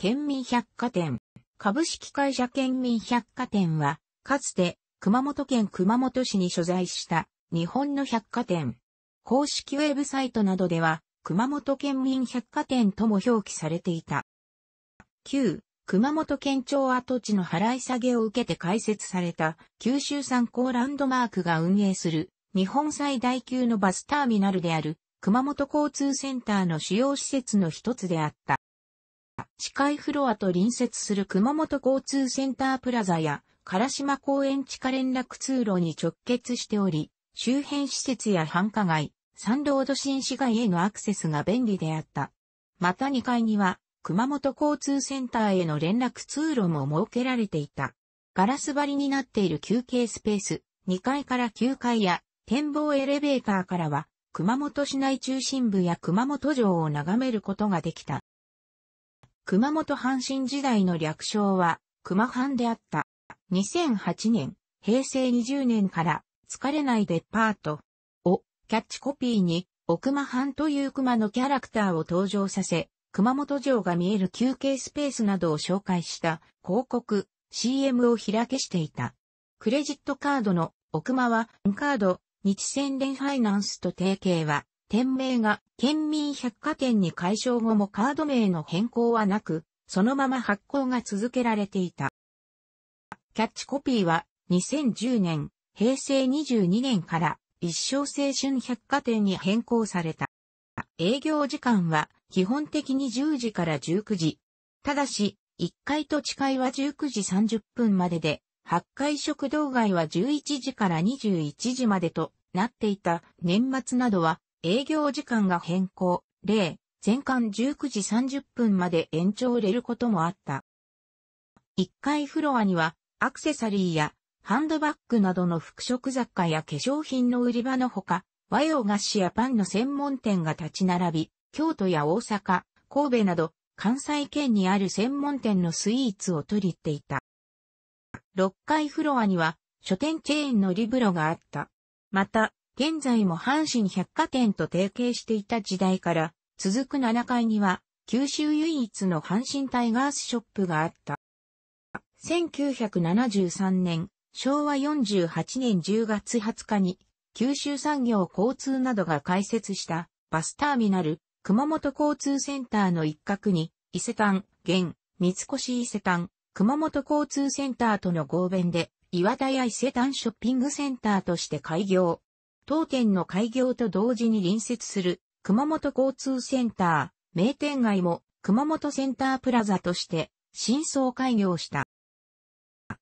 県民百貨店。株式会社県民百貨店は、かつて熊本県熊本市に所在した日本の百貨店。公式ウェブサイトなどでは、熊本県民百貨店とも表記されていた。旧、熊本県庁跡地の払い下げを受けて開設された九州産高ランドマークが運営する日本最大級のバスターミナルである熊本交通センターの主要施設の一つであった。市会フロアと隣接する熊本交通センタープラザや、唐島公園地下連絡通路に直結しており、周辺施設や繁華街、山道ド新市街へのアクセスが便利であった。また2階には、熊本交通センターへの連絡通路も設けられていた。ガラス張りになっている休憩スペース、2階から9階や展望エレベーターからは、熊本市内中心部や熊本城を眺めることができた。熊本阪神時代の略称は、熊藩であった。2008年、平成20年から、疲れないデパートをキャッチコピーに、奥間藩という熊のキャラクターを登場させ、熊本城が見える休憩スペースなどを紹介した広告、CM を開けしていた。クレジットカードの奥熊は、カード、日鮮連ファイナンスと提携は、店名が県民百貨店に解消後もカード名の変更はなく、そのまま発行が続けられていた。キャッチコピーは2010年、平成22年から一生青春百貨店に変更された。営業時間は基本的に10時から19時。ただし、1階と地階は19時30分までで、8階食堂街は11時から21時までとなっていた年末などは営業時間が変更、例、全館19時30分まで延長れることもあった。1階フロアには、アクセサリーやハンドバッグなどの服飾雑貨や化粧品の売り場のほか、和洋菓子やパンの専門店が立ち並び、京都や大阪、神戸など関西圏にある専門店のスイーツを取り入っていた。6階フロアには書店チェーンのリブロがあった。また、現在も阪神百貨店と提携していた時代から、続く7階には、九州唯一の阪神タイガースショップがあった。1973年、昭和48年10月20日に、九州産業交通などが開設したバスターミナル、熊本交通センターの一角に、伊勢丹、現、三越伊勢丹、熊本交通センターとの合弁で、岩田屋伊勢丹ショッピングセンターとして開業。当店の開業と同時に隣接する熊本交通センター、名店街も熊本センタープラザとして新装開業した。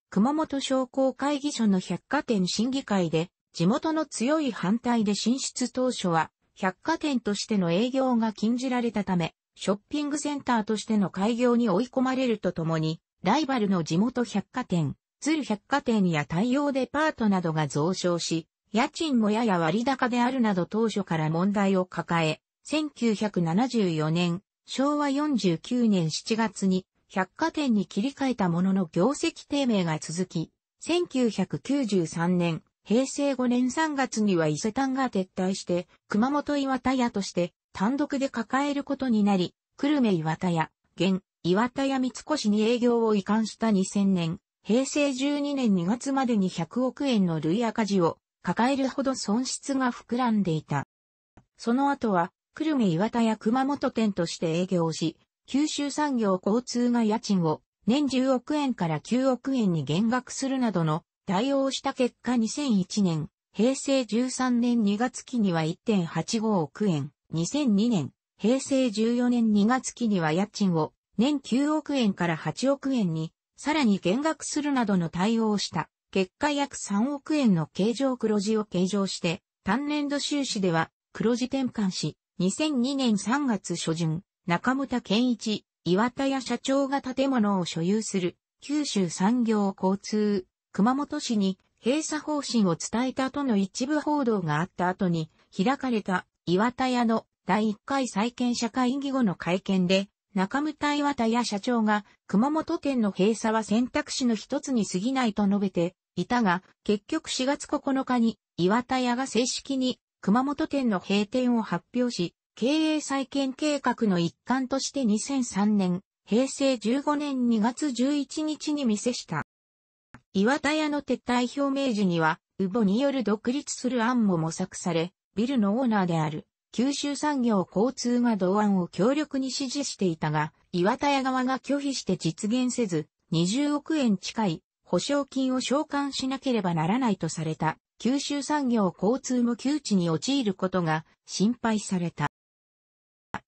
熊本商工会議所の百貨店審議会で地元の強い反対で進出当初は百貨店としての営業が禁じられたため、ショッピングセンターとしての開業に追い込まれるとともに、ライバルの地元百貨店、鶴百貨店や太陽デパートなどが増床し、家賃もやや割高であるなど当初から問題を抱え、1974年、昭和49年7月に百貨店に切り替えたものの業績低迷が続き、1993年、平成5年3月には伊勢丹が撤退して、熊本岩田屋として単独で抱えることになり、久留米岩田屋、現、岩田屋三越に営業を移管した2000年、平成12年2月までに100億円の累赤字を抱えるほど損失が膨らんでいた。その後は、久留米岩田や熊本店として営業し、九州産業交通が家賃を年10億円から9億円に減額するなどの対応をした結果2001年、平成13年2月期には1.85億円、2002年、平成14年2月期には家賃を年9億円から8億円にさらに減額するなどの対応をした月果、約3億円の経常黒字を計上して、単年度収支では黒字転換し、2002年3月初旬、中村健一、岩田屋社長が建物を所有する九州産業交通、熊本市に閉鎖方針を伝えたとの一部報道があった後に開かれた岩田屋の第1回再建社会議後の会見で、中村岩田屋社長が熊本県の閉鎖は選択肢の一つに過ぎないと述べて、いたが、結局4月9日に岩田屋が正式に熊本店の閉店を発表し、経営再建計画の一環として2003年、平成15年2月11日に見せした。岩田屋の撤退表明時には、ウボによる独立する案も模索され、ビルのオーナーである、九州産業交通が同案を強力に支持していたが、岩田屋側が拒否して実現せず、20億円近い保証金を償還しなければならないとされた、九州産業交通も窮地に陥ることが心配された。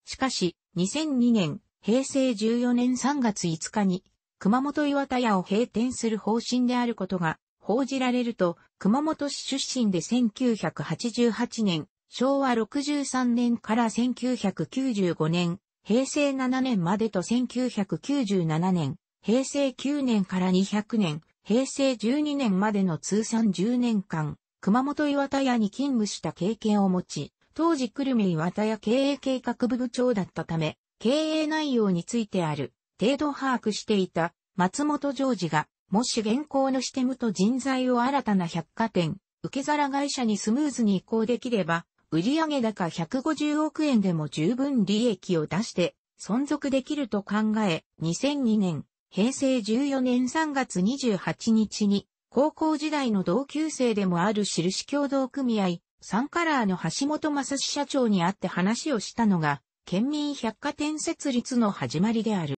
しかし、2002年、平成14年3月5日に、熊本岩田屋を閉店する方針であることが報じられると、熊本市出身で1988年、昭和63年から1995年、平成7年までと1997年、平成9年から200年、平成12年までの通算10年間、熊本岩田屋に勤務した経験を持ち、当時久留米岩田屋経営計画部部長だったため、経営内容についてある程度把握していた松本常ジが、もし現行のシステムと人材を新たな百貨店、受け皿会社にスムーズに移行できれば、売上高150億円でも十分利益を出して存続できると考え、2002年、平成14年3月28日に、高校時代の同級生でもある印共同組合、サンカラーの橋本正史社長に会って話をしたのが、県民百貨店設立の始まりである。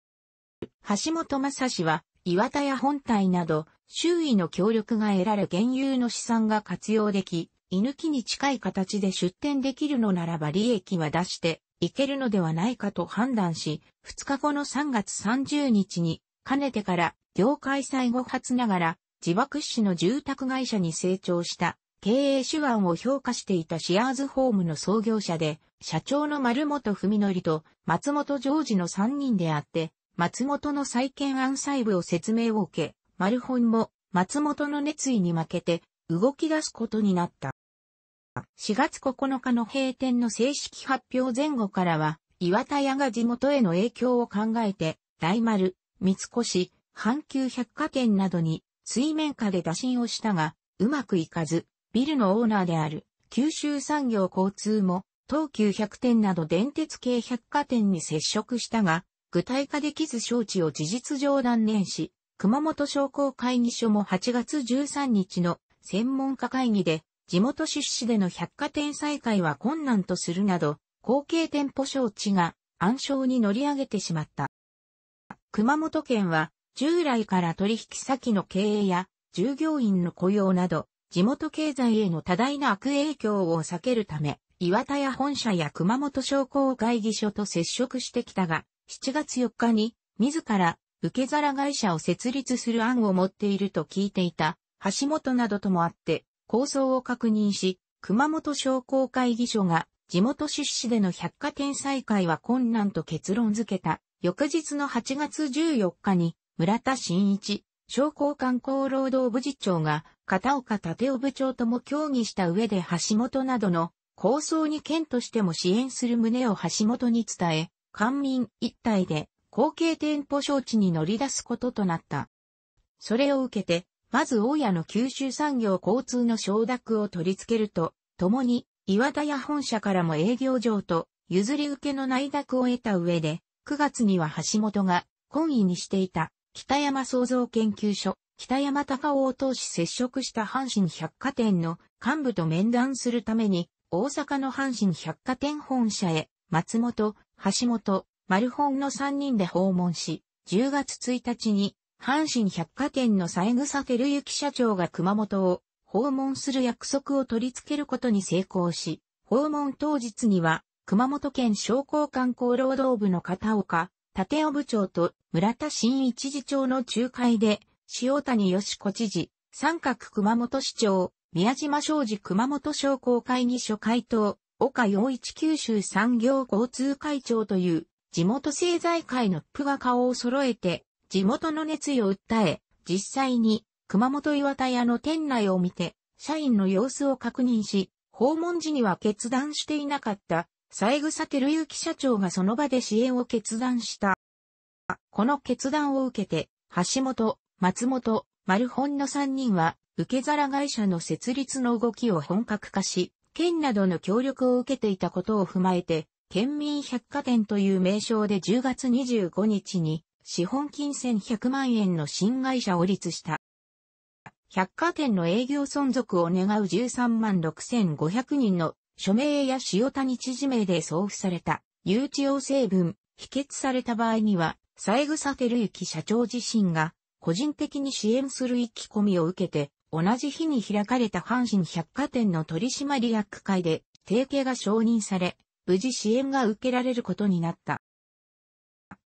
橋本正史は、岩田や本体など、周囲の協力が得られ現有の資産が活用でき、居抜きに近い形で出店できるのならば利益は出していけるのではないかと判断し、2日後の3月30日にかねてから業界最後発ながら自爆死の住宅会社に成長した経営手腕を評価していたシアーズホームの創業者で社長の丸本文則と松本常治の3人であって松本の再建案細部を説明を受け丸本も松本の熱意に負けて動き出すことになった。4月9日の閉店の正式発表前後からは岩田屋が地元への影響を考えて大丸、三越、阪急百貨店などに水面下で打診をしたが、うまくいかず、ビルのオーナーである九州産業交通も東急百店など電鉄系百貨店に接触したが、具体化できず招致を事実上断念し、熊本商工会議所も8月13日の専門家会議で、地元出資での百貨店再開は困難とするなど、後継店舗招致が暗礁に乗り上げてしまった。熊本県は、従来から取引先の経営や従業員の雇用など、地元経済への多大な悪影響を避けるため、岩田屋本社や熊本商工会議所と接触してきたが、7月4日に、自ら、受け皿会社を設立する案を持っていると聞いていた、橋本などともあって、構想を確認し、熊本商工会議所が、地元出資での百貨店再開は困難と結論付けた。翌日の8月14日に、村田新一、商工観光労働部次長が、片岡立夫部長とも協議した上で橋本などの構想に県としても支援する旨を橋本に伝え、官民一体で後継店舗招致に乗り出すこととなった。それを受けて、まず大屋の九州産業交通の承諾を取り付けると、共に岩田屋本社からも営業場と譲り受けの内諾を得た上で、9月には橋本が、懇意にしていた、北山創造研究所、北山隆夫を通し接触した阪神百貨店の幹部と面談するために、大阪の阪神百貨店本社へ、松本、橋本、丸本の3人で訪問し、10月1日に、阪神百貨店の三草照之社長が熊本を訪問する約束を取り付けることに成功し、訪問当日には熊本県商工観光労働部の片岡、立尾部長と村田新一次長の仲介で、塩谷義子知事、三角熊本市長、宮島商事熊本商工会議所会頭、岡洋一九州産業交通会長という、地元政財界のプが顔を揃えて、地元の熱意を訴え、実際に熊本岩田屋の店内を見て、社員の様子を確認し、訪問時には決断していなかった三枝照之社長がその場で支援を決断した。この決断を受けて、橋本、松本、丸本の3人は、受け皿会社の設立の動きを本格化し、県などの協力を受けていたことを踏まえて、県民百貨店という名称で10月25日に、資本金1100万円の新会社を立した。百貨店の営業存続を願う13万6500人の署名や塩谷知事名で送付された、誘致要請分、否決された場合には、三枝照之社長自身が、個人的に支援する意気込みを受けて、同じ日に開かれた阪神百貨店の取締役会で、提携が承認され、無事支援が受けられることになった。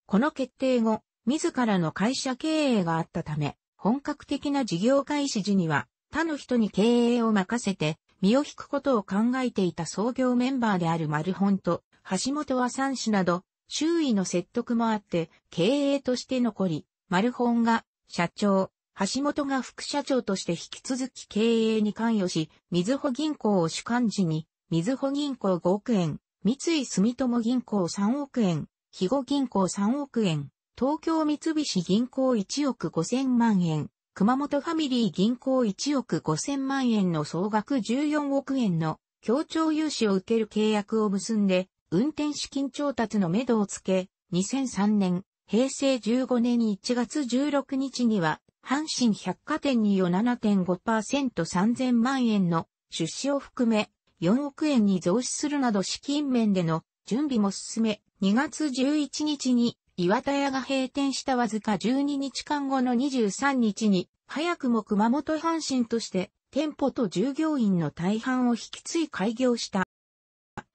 この決定後、自らの会社経営があったため、本格的な事業開始時には、他の人に経営を任せて、身を引くことを考えていた創業メンバーである丸本と、橋本は三氏など、周囲の説得もあって、経営として残り、丸本が社長、橋本が副社長として引き続き経営に関与し、水穂銀行を主幹事に、水穂銀行5億円、三井住友銀行3億円、肥後銀行3億円、東京三菱銀行1億5000万円、熊本ファミリー銀行1億5000万円の総額14億円の協調融資を受ける契約を結んで、運転資金調達のめどをつけ、2003年、平成15年1月16日には、阪神百貨店によ 7.5%3000 万円の出資を含め、4億円に増資するなど資金面での準備も進め、2月11日に岩田屋が閉店したわずか12日間後の23日に、早くも熊本阪神として、店舗と従業員の大半を引き継い開業した。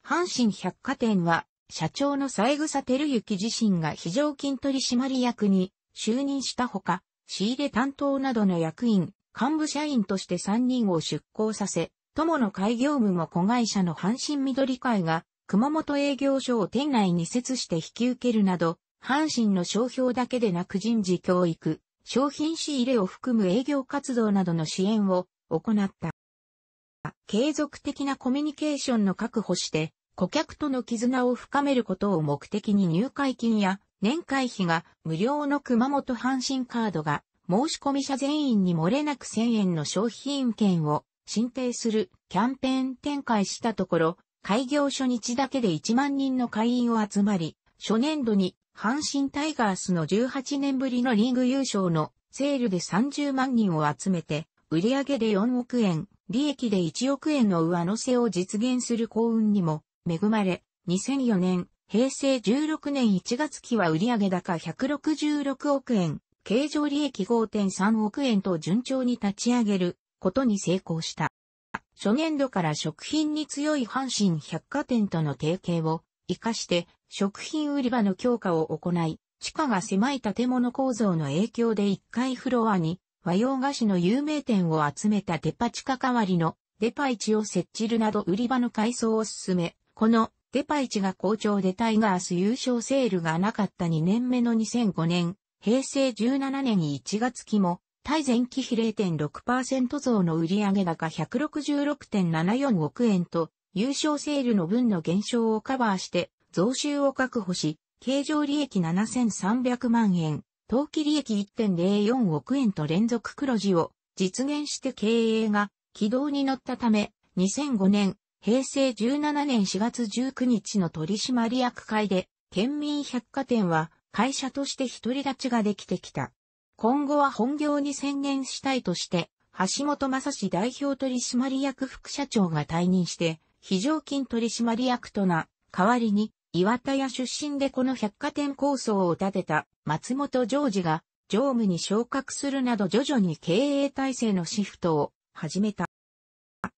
阪神百貨店は、社長の三枝照之自身が非常勤取締役に就任したほか、仕入れ担当などの役員、幹部社員として3人を出向させ、友の開業部も子会社の阪神緑会が熊本営業所を店内に設して引き受けるなど、阪神の商標だけでなく人事教育、商品仕入れを含む営業活動などの支援を行った。継続的なコミュニケーションの確保して、顧客との絆を深めることを目的に入会金や年会費が無料の熊本阪神カードが申し込み者全員に漏れなく1000円の商品券を申請するキャンペーン展開したところ、開業初日だけで1万人の会員を集まり、初年度に阪神タイガースの18年ぶりのリーグ優勝のセールで30万人を集めて、売上で4億円、利益で1億円の上乗せを実現する幸運にも恵まれ、2004年、平成16年1月期は売上高166億円、経常利益5.3億円と順調に立ち上げることに成功した。初年度から食品に強い阪神百貨店との提携を活かして食品売り場の強化を行い、地下が狭い建物構造の影響で1階フロアに和洋菓子の有名店を集めたデパ地下代わりのデパ市を設置るなど売り場の改装を進め、このデパ市が好調でタイガース優勝セールがなかった2年目の2005年、平成17年1月期も、対前期比0.6%増の売上高166.74億円と、優勝セールの分の減少をカバーして、増収を確保し、経常利益7300万円、当期利益1.04億円と連続黒字を実現して経営が軌道に乗ったため、2005年、平成17年4月19日の取締役会で、県民百貨店は会社として独り立ちができてきた。今後は本業に専念したいとして、橋本正史代表取締役副社長が退任して、非常勤取締役とな、代わりに岩田屋出身でこの百貨店構想を立てた松本常治が常務に昇格するなど徐々に経営体制のシフトを始めた。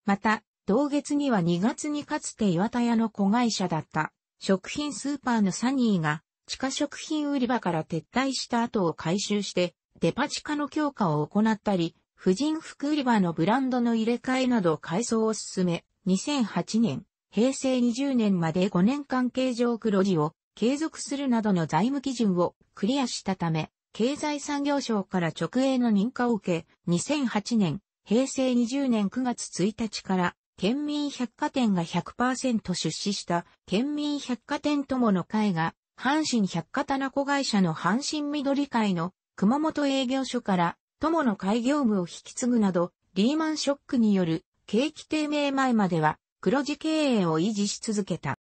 また、同月には2月にかつて岩田屋の子会社だった食品スーパーのサニーが地下食品売り場から撤退した後を回収してデパ地下の強化を行ったり、婦人服売り場のブランドの入れ替えなど改装を進め、2008年、平成20年まで5年間経常黒字を継続するなどの財務基準をクリアしたため、経済産業省から直営の認可を受け、2008年、平成20年9月1日から、県民百貨店が100%出資した、県民百貨店友の会が、阪神百貨店子会社の阪神緑会の熊本営業所から、友の会業務を引き継ぐなど、リーマンショックによる景気低迷前までは、黒字経営を維持し続けた。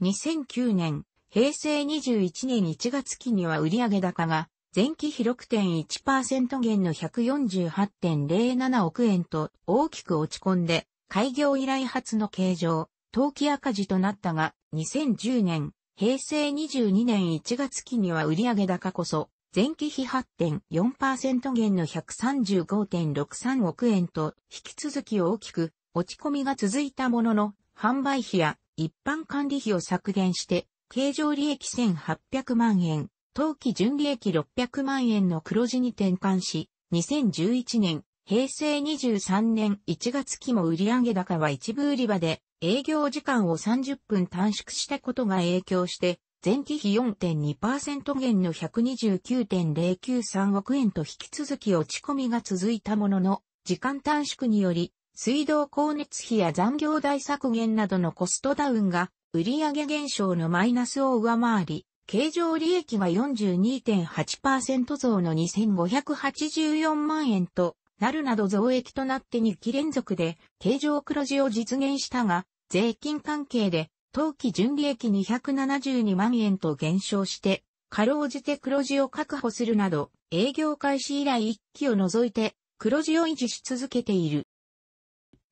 2009年、平成21年1月期には売上高が前期比6.1%減の148.07億円と大きく落ち込んで、開業以来初の形状、当期赤字となったが、2010年、平成22年1月期には売上高こそ、前期比8.4%減の135.63億円と、引き続き大きく、落ち込みが続いたものの、販売費や一般管理費を削減して、経常利益1800万円、当期純利益600万円の黒字に転換し、2011年、平成23年1月期も売上高は一部売り場で営業時間を30分短縮したことが影響して、前期比4.2%減の129.093億円と引き続き落ち込みが続いたものの、時間短縮により水道光熱費や残業代削減などのコストダウンが売上減少のマイナスを上回り、経常利益は42.8%増の2584万円となるなど増益となって2期連続で経常黒字を実現したが、税金関係で当期純利益272万円と減少して、かろうじて黒字を確保するなど、営業開始以来1期を除いて黒字を維持し続けている。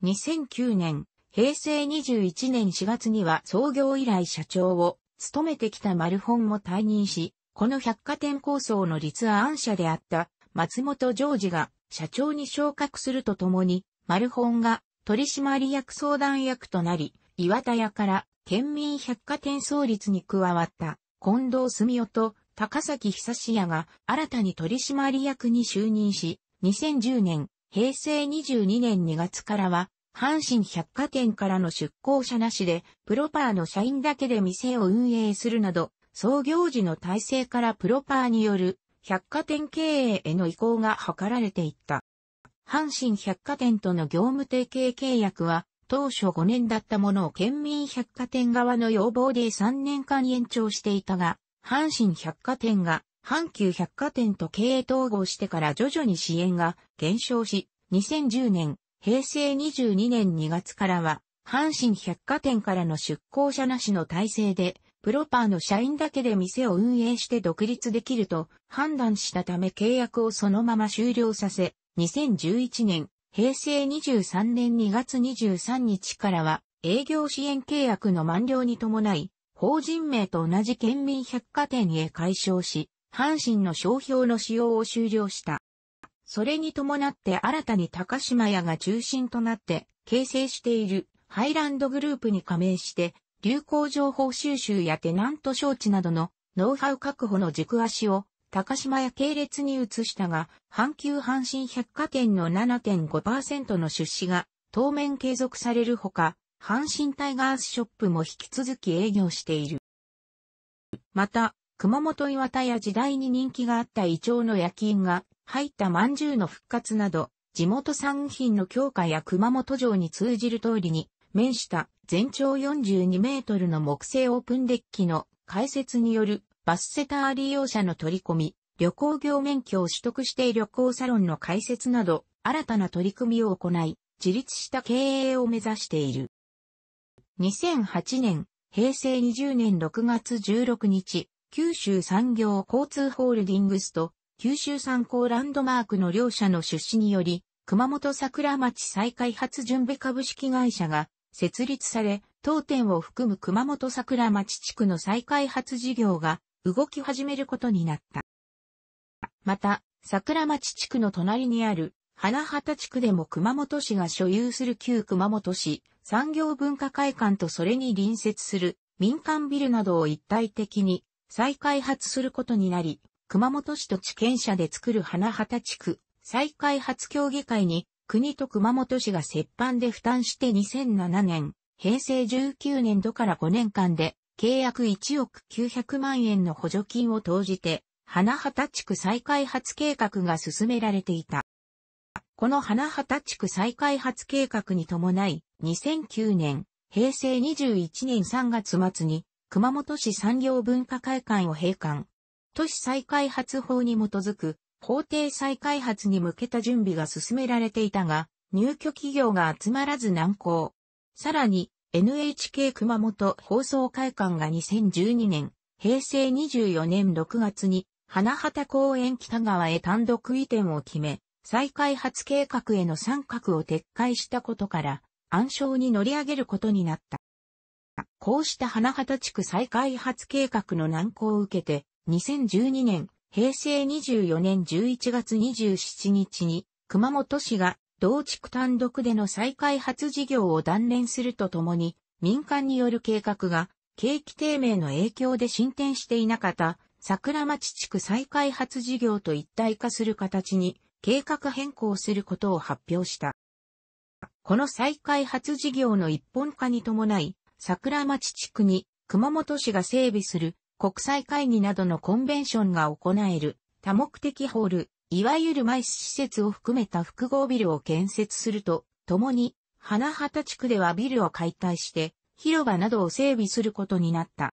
2009年、平成21年4月には創業以来社長を務めてきたマルホンも退任し、この百貨店構想の立案者であった松本常治が社長に昇格するとともに、マルホンが取締役相談役となり、岩田屋から県民百貨店創立に加わった近藤澄夫と高崎久志屋が新たに取締役に就任し、2010年、平成22年2月からは阪神百貨店からの出向者なしで、プロパーの社員だけで店を運営するなど、創業時の体制からプロパーによる百貨店経営への移行が図られていった。阪神百貨店との業務提携契約は、当初5年だったものを県民百貨店側の要望で3年間延長していたが、阪神百貨店が阪急百貨店と経営統合してから徐々に支援が減少し、2010年平成22年2月からは、阪神百貨店からの出向者なしの体制で、プロパーの社員だけで店を運営して独立できると判断したため契約をそのまま終了させ、2011年、平成23年2月23日からは営業支援契約の満了に伴い、法人名と同じ県民百貨店へ解消し、阪神の商標の使用を終了した。それに伴って新たに高島屋が中心となって形成しているハイランドグループに加盟して、流行情報収集やテナント招致などのノウハウ確保の軸足を高島屋系列に移したが、阪急阪神百貨店の7.5%の出資が当面継続されるほか、阪神タイガースショップも引き続き営業している。また、熊本岩田や時代に人気があったイチョウの夜勤が入った饅頭の復活など、地元産品の強化や熊本城に通じる通りに、面した全長42メートルの木製オープンデッキの開設によるバスセター利用者の取り込み、旅行業免許を取得して旅行サロンの開設など、新たな取り組みを行い、自立した経営を目指している。2008年、平成20年6月16日、九州産業交通ホールディングスと九州参考ランドマークの両社の出資により、熊本桜町再開発準備株式会社が設立され、当店を含む熊本桜町地区の再開発事業が動き始めることになった。また、桜町地区の隣にある花畑地区でも熊本市が所有する旧熊本市産業文化会館とそれに隣接する民間ビルなどを一体的に再開発することになり、熊本市と地権者で作る花畑地区、再開発協議会に、国と熊本市が折半で負担して2007年、平成19年度から5年間で、契約1億900万円の補助金を投じて、花畑地区再開発計画が進められていた。この花畑地区再開発計画に伴い、2009年、平成21年3月末に、熊本市産業文化会館を閉館、都市再開発法に基づく法定再開発に向けた準備が進められていたが、入居企業が集まらず難航。さらに、NHK 熊本放送会館が2012年、平成24年6月に、花畑公園北側へ単独移転を決め、再開発計画への参画を撤回したことから、暗礁に乗り上げることになった。こうした花畑地区再開発計画の難航を受けて、2012年、平成24年11月27日に、熊本市が同地区単独での再開発事業を断念するとともに、民間による計画が、景気低迷の影響で進展していなかった桜町地区再開発事業と一体化する形に計画変更することを発表した。この再開発事業の一本化に伴い、桜町地区に熊本市が整備する国際会議などのコンベンションが行える多目的ホール、いわゆるマイス施設を含めた複合ビルを建設すると、共に、花畑地区ではビルを解体して、広場などを整備することになった。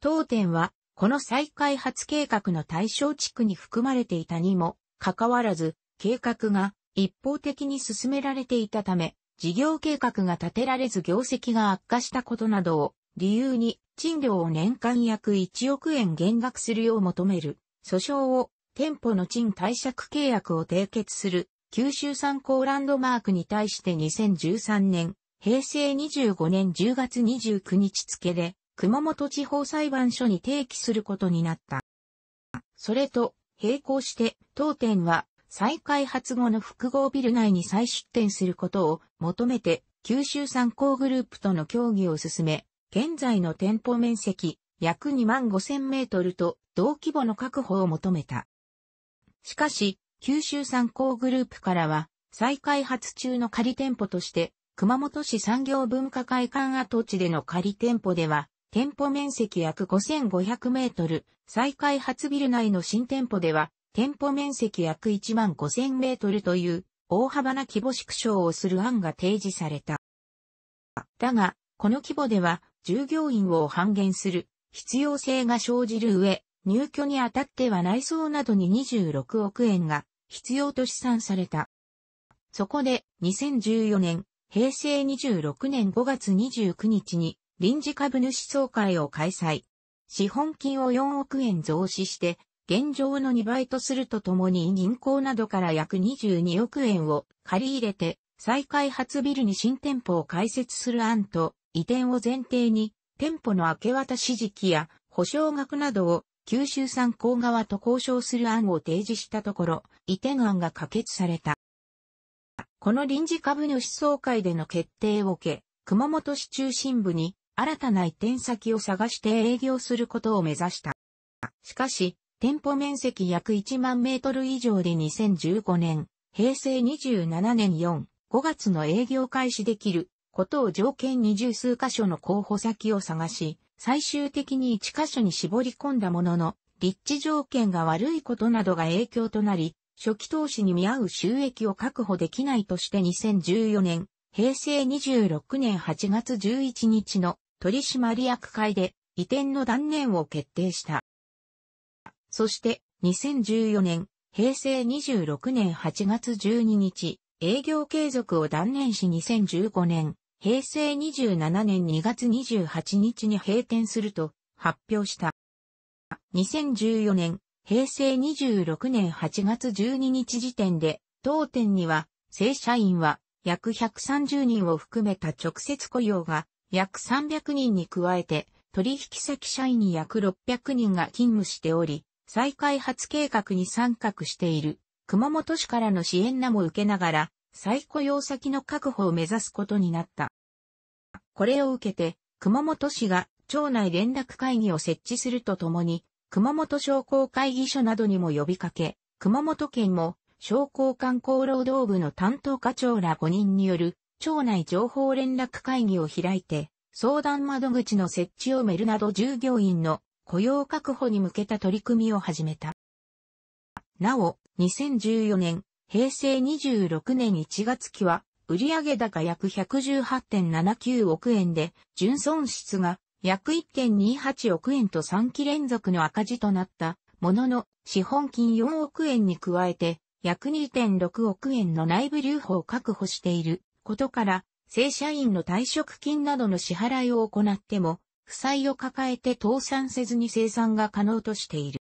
当店は、この再開発計画の対象地区に含まれていたにも、かかわらず、計画が一方的に進められていたため、事業計画が立てられず業績が悪化したことなどを理由に、賃料を年間約1億円減額するよう求める、訴訟を、店舗の賃貸借契約を締結する、九州産高ランドマークに対して2013年、平成25年10月29日付で、熊本地方裁判所に提起することになった。それと、並行して、当店は、再開発後の複合ビル内に再出店することを求めて、九州産考グループとの協議を進め、現在の店舗面積約2万5000メートルと同規模の確保を求めた。しかし、九州産工グループからは、再開発中の仮店舗として、熊本市産業文化会館跡地での仮店舗では、店舗面積約5500メートル、再開発ビル内の新店舗では、店舗面積約1万5000メートルという大幅な規模縮小をする案が提示された。だが、この規模では従業員を半減する必要性が生じる上、入居にあたっては内装などに26億円が必要と試算された。そこで2014年、平成26年5月29日に臨時株主総会を開催。資本金を4億円増資して、現状の2倍とするとともに銀行などから約22億円を借り入れて、再開発ビルに新店舗を開設する案と、移転を前提に、店舗の明け渡し時期や保証額などを九州産工側と交渉する案を提示したところ、移転案が可決された。この臨時株主総会での決定を受け、熊本市中心部に新たな移転先を探して営業することを目指した。しかし、店舗面積約1万メートル以上で2015年、平成27年4、5月の営業開始できることを条件に十数箇所の候補先を探し、最終的に一箇所に絞り込んだものの、立地条件が悪いことなどが影響となり、初期投資に見合う収益を確保できないとして2014年、平成26年8月11日の取締役会で移転の断念を決定した。そして2014年、平成26年8月12日、営業継続を断念し2015年、平成27年2月28日に閉店すると発表した。2014年、平成26年8月12日時点で、当店には、正社員は約130人を含めた直接雇用が約300人に加えて、取引先社員に約600人が勤務しており、再開発計画に参画している熊本市からの支援なも受けながら、再雇用先の確保を目指すことになった。これを受けて、熊本市が町内連絡会議を設置するとともに、熊本商工会議所などにも呼びかけ、熊本県も商工観光労働部の担当課長ら5人による町内情報連絡会議を開いて、相談窓口の設置をめるなど従業員の雇用確保に向けた取り組みを始めた。なお、2014年、平成26年1月期は、売上高約118.79億円で、純損失が約1.28億円と3期連続の赤字となったものの、資本金4億円に加えて、約2.6億円の内部留保を確保していることから、正社員の退職金などの支払いを行っても、負債を抱えて倒産せずに生産が可能としている。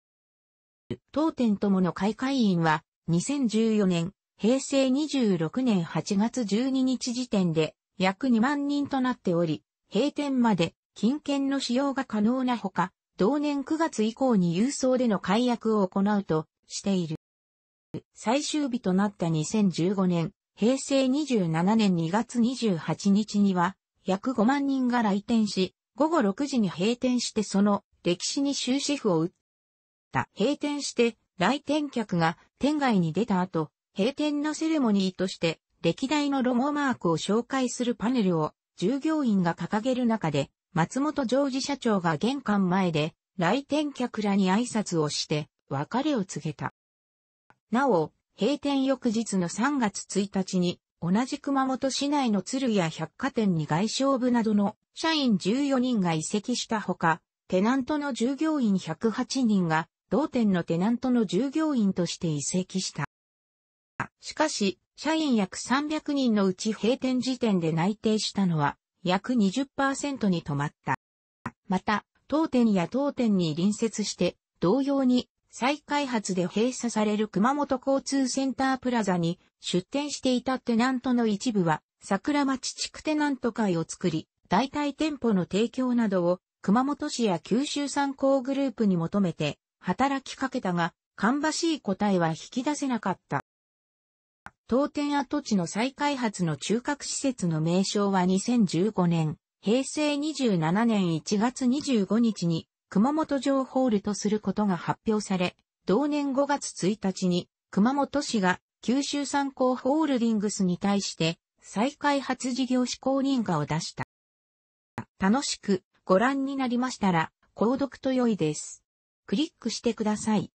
当店ともの開会員は、2014年平成26年8月12日時点で約2万人となっており、閉店まで金券の使用が可能なほか、同年9月以降に郵送での解約を行うとしている。最終日となった2015年、平成27年2月28日には、約5万人が来店し、午後6時に閉店してその歴史に終止符を打った。閉店して来店客が店外に出た後、閉店のセレモニーとして、歴代のロゴマークを紹介するパネルを従業員が掲げる中で、松本常治社長が玄関前で来店客らに挨拶をして別れを告げた。なお、閉店翌日の3月1日に、同じ熊本市内の鶴屋百貨店に外商部などの社員14人が移籍したほか、テナントの従業員108人が、同店のテナントの従業員として移籍した。しかし、社員約300人のうち閉店時点で内定したのは約20%に止まった。また、当店や当店に隣接して同様に再開発で閉鎖される熊本交通センタープラザに出店していたテナントの一部は桜町地区テナント会を作り、代替店舗の提供などを熊本市や九州産工グループに求めて働きかけたが、芳しい答えは引き出せなかった。当店跡地の再開発の中核施設の名称は2015年、平成27年1月25日に熊本城ホールとすることが発表され、同年5月1日に熊本市が九州産工ホールディングスに対して再開発事業施行認可を出した。楽しくご覧になりましたら、購読と良いです。クリックしてください。